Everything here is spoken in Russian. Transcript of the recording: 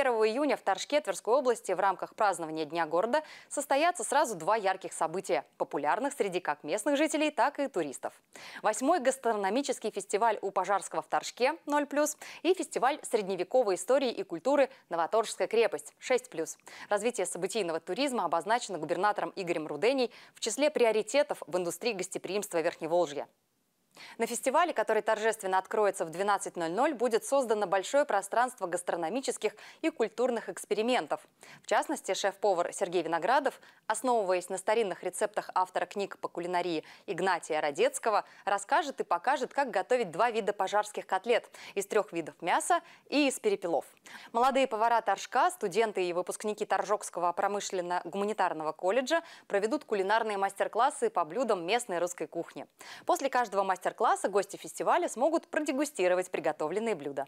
1 июня в Торжке Тверской области в рамках празднования Дня города состоятся сразу два ярких события, популярных среди как местных жителей, так и туристов. Восьмой гастрономический фестиваль у Пожарского в Торжке 0+, и фестиваль средневековой истории и культуры «Новоторжская крепость» 6+. Развитие событийного туризма обозначено губернатором Игорем Руденей в числе приоритетов в индустрии гостеприимства Верхневолжья. На фестивале, который торжественно откроется в 12.00, будет создано большое пространство гастрономических и культурных экспериментов. В частности, шеф-повар Сергей Виноградов, основываясь на старинных рецептах автора книг по кулинарии Игнатия Родецкого, расскажет и покажет, как готовить два вида пожарских котлет из трех видов мяса и из перепелов. Молодые повара Торжка, студенты и выпускники Торжокского промышленно-гуманитарного колледжа проведут кулинарные мастер-классы по блюдам местной русской кухни. После каждого мастер мастер-класса гости фестиваля смогут продегустировать приготовленные блюда.